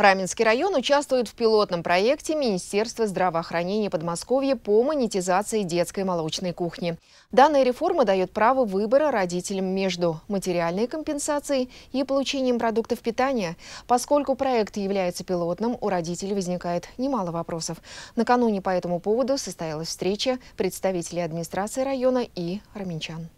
Раменский район участвует в пилотном проекте Министерства здравоохранения Подмосковья по монетизации детской молочной кухни. Данная реформа дает право выбора родителям между материальной компенсацией и получением продуктов питания. Поскольку проект является пилотным, у родителей возникает немало вопросов. Накануне по этому поводу состоялась встреча представителей администрации района и раменчан.